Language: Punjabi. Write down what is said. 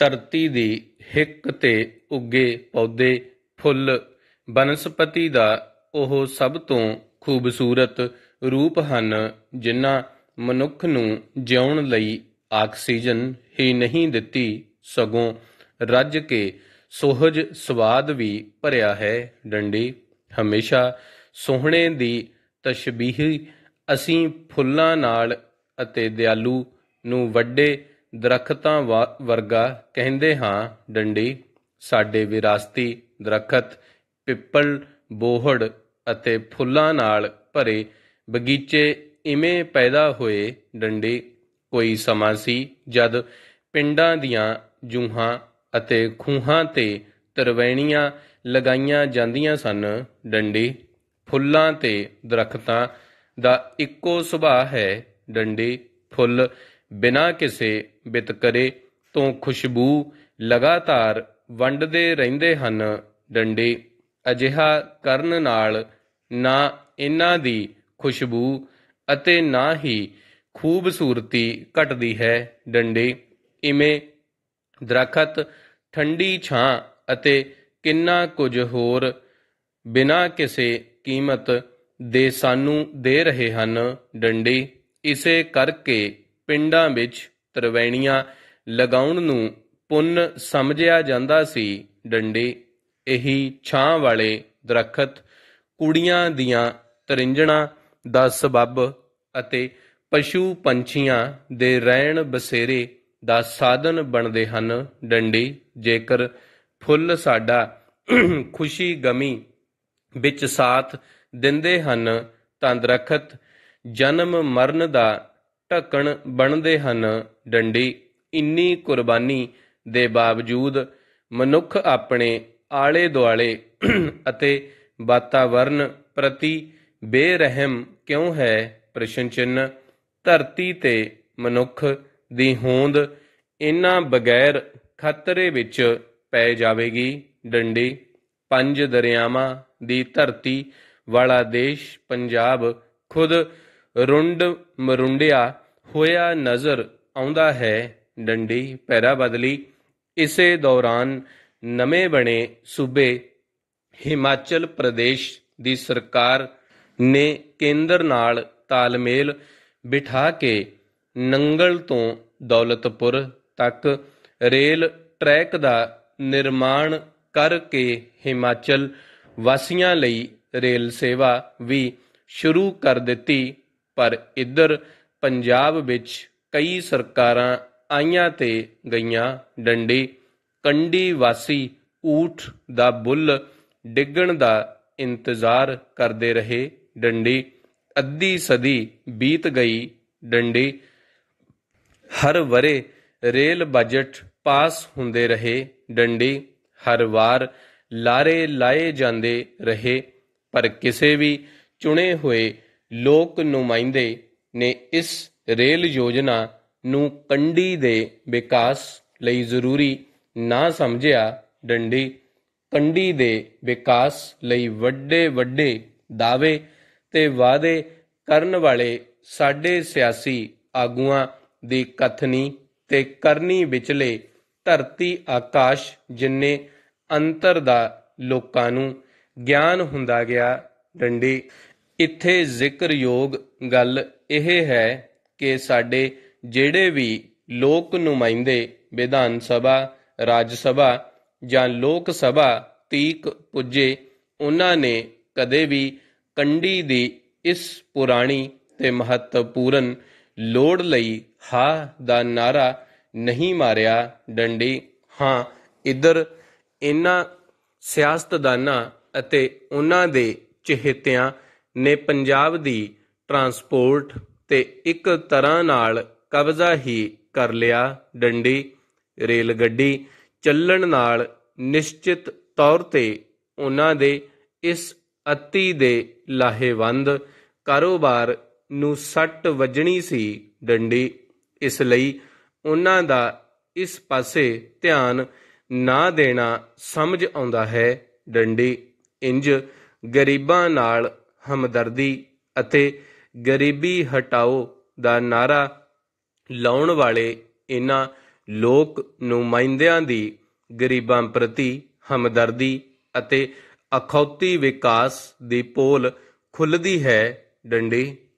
ਧਰਤੀ ਦੀ ਹਿੱਕ ਤੇ ਉੱਗੇ ਪੌਦੇ ਫੁੱਲ ਬਨਸਪਤੀ ਦਾ ਉਹ ਸਭ ਤੋਂ ਖੂਬਸੂਰਤ ਰੂਪ ਹਨ ਜਿਨ੍ਹਾਂ ਮਨੁੱਖ ਨੂੰ ਜਿਉਣ ਲਈ ਆਕਸੀਜਨ ਹੀ ਨਹੀਂ ਦਿੱਤੀ ਸਗੋਂ ਰੱਜ ਕੇ ਸੋਹਜ ਸਵਾਦ ਵੀ ਭਰਿਆ ਹੈ ਡੰਡੀ ਹਮੇਸ਼ਾ ਸੋਹਣੇ ਦੀ ਤਸ਼ਬੀਹ ਅਸੀਂ ਫੁੱਲਾਂ ਨਾਲ ਅਤੇ ਦਿਆਲੂ ਨੂੰ ਵੱਡੇ ਦਰਖਤਾਂ ਵਰਗਾ ਕਹਿੰਦੇ ਹਾਂ ਡੰਡੀ ਸਾਡੇ ਵਿਰਾਸਤੀ ਦਰਖਤ ਪਿੱਪਲ ਬੋਹੜ ਅਤੇ ਫੁੱਲਾਂ ਨਾਲ ਭਰੇ ਬਗੀਚੇ ਇਵੇਂ ਪੈਦਾ ਹੋਏ ਡੰਡੀ ਕੋਈ ਸਮਾਂ ਸੀ ਜਦ ਪਿੰਡਾਂ ਦੀਆਂ ਜੂਹਾਂ ਅਤੇ ਖੂਹਾਂ ਤੇ ਤਰਵੈਣੀਆਂ ਲਗਾਈਆਂ ਜਾਂਦੀਆਂ ਸਨ ਡੰਡੀ ਫੁੱਲਾਂ ਤੇ ਦਰਖਤਾਂ ਦਾ ਇੱਕੋ ਸੁਭਾਅ ਹੈ ਡੰਡੀ ਫੁੱਲ ਬਿਨਾ ਕਿਸੇ ਬਿਤਕਰੇ ਤੋਂ ਖੁਸ਼ਬੂ ਲਗਾਤਾਰ ਵੰਡਦੇ ਰਹਿੰਦੇ ਹਨ ਡੰਡੇ ਅਜਿਹਾ ਕਰਨ ਨਾਲ ਨਾ ਇਹਨਾਂ ਦੀ ਖੁਸ਼ਬੂ ਅਤੇ ਨਾ ਹੀ ਖੂਬਸੂਰਤੀ ਘਟਦੀ ਹੈ ਡੰਡੇ ਇਵੇਂ ਦਰਖਤ ਠੰਡੀ ਛਾਂ ਅਤੇ ਕਿੰਨਾ ਕੁਝ ਹੋਰ ਬਿਨਾ ਕਿਸੇ ਕੀਮਤ ਦੇ ਸਾਨੂੰ ਦੇ ਰਹੇ ਹਨ ਡੰਡੇ ਇਸੇ ਕਰਕੇ ਪਿੰਡਾਂ ਵਿੱਚ ਤਰਵੈਣੀਆਂ ਲਗਾਉਣ ਨੂੰ ਪੁੰਨ ਸਮਝਿਆ ਜਾਂਦਾ ਸੀ ਡੰਡੇ ਇਹੀ ਛਾਂ ਵਾਲੇ ਦਰਖਤ ਕੁੜੀਆਂ ਦੀਆਂ ਤਰਿੰਜਣਾ ਦਾ ਸਬਬ ਅਤੇ ਪਸ਼ੂ ਪੰਛੀਆਂ ਦੇ ਰਹਿਣ ਬਸੇਰੇ ਦਾ ਸਾਧਨ ਬਣਦੇ ਹਨ ਡੰਡੀ ਜੇਕਰ ਫੁੱਲ ਸਾਡਾ ਖੁਸ਼ੀ ਗਮੀ ਵਿੱਚ ਸਾਥ ਦਿੰਦੇ ਹਨ ਤਾਂ ਦਰਖਤ ਜਨਮ ਮਰਨ ਦਾ ਢੱਕਣ ਬਣਦੇ ਹਨ ਡੰਡੀ ਇੰਨੀ ਕੁਰਬਾਨੀ ਦੇ ਬਾਵਜੂਦ ਮਨੁੱਖ ਆਪਣੇ ਆਲੇ ਦੁਆਲੇ ਅਤੇ ਵਾਤਾਵਰਨ ਪ੍ਰਤੀ ਬੇਰਹਿਮ ਕਿਉਂ ਹੈ ਪ੍ਰਸ਼ਨ ਚਿੰਨ ਧਰਤੀ ਤੇ ਮਨੁੱਖ ਦੀ ਹੋਂਦ ਇਨ੍ਹਾਂ ਬਗੈਰ ਖਤਰੇ ਵਿੱਚ ਪੈ ਜਾਵੇਗੀ ਡੰਡੀ ਪੰਜ ਦਰਿਆਵਾਂ ਦੀ ਧਰਤੀ ਵਾਲਾ ਦੇਸ਼ ਪੰਜਾਬ ਖੁਦ ਰੁੰਡ ਮਰੁੰਡਿਆ ਹੋਇਆ ਨਜ਼ਰ ਆਉਂਦਾ ਹੈ ਡੰਡੀ ਪੈਰਾ ਬਦਲੀ ਇਸੇ ਦੌਰਾਨ ਨਵੇਂ ਬਣੇ ਸੂਬੇ ਹਿਮਾਚਲ ਪ੍ਰਦੇਸ਼ ਦੀ ਸਰਕਾਰ ਨੇ ਕੇਂਦਰ ਨਾਲ ਤਾਲਮੇਲ ਬਿਠਾ ਕੇ ਨੰਗਲ ਤੋਂ ਦੌਲਤਪੁਰ ਤੱਕ ਰੇਲ ਟਰੈਕ ਦਾ ਨਿਰਮਾਣ ਕਰਕੇ ਹਿਮਾਚਲ ਵਾਸੀਆਂ ਲਈ ਰੇਲ ਸੇਵਾ ਵੀ ਸ਼ੁਰੂ ਕਰ ਦਿੱਤੀ ਪਰ ਇੱਧਰ ਪੰਜਾਬ ਵਿੱਚ ਕਈ ਸਰਕਾਰਾਂ ਆਈਆਂ ਤੇ ਗਈਆਂ ਡੰਡੀ ਕੰਡੀ ਵਾਸੀ ਊਠ ਦਾ ਬੁੱਲ ਡਿੱਗਣ ਦਾ ਇੰਤਜ਼ਾਰ ਕਰਦੇ ਰਹੇ ਡੰਡੀ ਅੱਧੀ ਸਦੀ ਬੀਤ ਗਈ ਡੰਡੀ ਹਰ ਵਰੇ ਰੇਲ ਬਜਟ ਪਾਸ ਹੁੰਦੇ ਰਹੇ ਡੰਡੀ ਹਰ ਵਾਰ ਲਾਰੇ ਲਾਏ ਜਾਂਦੇ ਰਹੇ ਪਰ ਕਿਸੇ ਵੀ ਚੁਣੇ ਹੋਏ ਲੋਕ ਨੁਮਾਇੰਦੇ ਨੇ ਇਸ ਰੇਲ ਯੋਜਨਾ ਨੂੰ ਕੰਢੀ ਦੇ ਵਿਕਾਸ ਲਈ ਜ਼ਰੂਰੀ ਨਾ ਸਮਝਿਆ ਡੰਡੀ ਕੰਢੀ ਦੇ ਵਿਕਾਸ ਲਈ ਵੱਡੇ ਵੱਡੇ ਦਾਅਵੇ ਤੇ ਵਾਅਦੇ ਕਰਨ ਵਾਲੇ ਸਾਡੇ ਸਿਆਸੀ ਆਗੂਆਂ ਦੀ ਕਥਨੀ ਤੇ ਕਰਨੀ ਵਿਚਲੇ ਧਰਤੀ ਆਕਾਸ਼ ਜਿੰਨੇ ਅੰਤਰ ਦਾ ਲੋਕਾਂ ਨੂੰ ਗਿਆਨ ਹੁੰਦਾ ਗਿਆ ਡੰਡੀ ਇੱਥੇ ਜ਼ਿਕਰਯੋਗ ਗੱਲ ਇਹ ਹੈ ਕਿ ਸਾਡੇ ਜਿਹੜੇ ਵੀ ਲੋਕ ਨੁਮਾਇੰਦੇ ਵਿਧਾਨ ਸਭਾ ਰਾਜ ਸਭਾ ਜਾਂ ਲੋਕ ਸਭਾ ਤੀਕ ਪੁੱਜੇ ਉਹਨਾਂ ਨੇ ਕਦੇ ਵੀ ਕੰਡੀ ਦੀ ਇਸ ਪੁਰਾਣੀ ਤੇ ਮਹੱਤਵਪੂਰਨ ਲੋੜ ਲਈ ਹਾ ਦਾ ਨਾਰਾ ਨਹੀਂ ਮਾਰਿਆ ਡੰਡੀ ਹਾਂ ਇਧਰ ਇਹਨਾਂ ਸਿਆਸਤਦਾਨਾਂ ਅਤੇ ਉਹਨਾਂ ਦੇ ਚਿਹਤਿਆਂ ਨੇ ਪੰਜਾਬ ਦੀ ਟਰਾਂਸਪੋਰਟ ਤੇ ਇੱਕ ਤਰ੍ਹਾਂ ਨਾਲ ਕਬਜ਼ਾ ਹੀ ਕਰ ਲਿਆ ਡੰਡੀ ਰੇਲ ਗੱਡੀ ਚੱਲਣ ਨਾਲ ਨਿਸ਼ਚਿਤ ਤੌਰ ਤੇ ਉਹਨਾਂ ਦੇ ਇਸ ਅਤੀ ਦੇ ਲਾਹੇਵੰਦ ਕਾਰੋਬਾਰ ਨੂੰ ਸੱਟ ਵੱਜਣੀ ਸੀ ਡੰਡੀ ਇਸ ਲਈ ਉਹਨਾਂ ਦਾ ਇਸ ਪਾਸੇ ਧਿਆਨ ਨਾ ਦੇਣਾ ਸਮਝ ਆਉਂਦਾ ਹੈ ਡੰਡੀ ਇੰਜ ਗਰੀਬਾਂ ਨਾਲ ਹਮਦਰਦੀ ਅਤੇ ਗਰੀਬੀ ਹਟਾਓ ਦਾ ਨਾਰਾ ਲਾਉਣ ਵਾਲੇ ਇਹਨਾਂ ਲੋਕ ਨੁਮਾਇੰਦਿਆਂ ਦੀ ਗਰੀਬਾਂ ਪ੍ਰਤੀ ਹਮਦਰਦੀ ਅਤੇ ਅਖੌਤੀ ਵਿਕਾਸ ਦੀ ਪੋਲ ਖੁੱਲਦੀ ਹੈ ਡੰਡੀ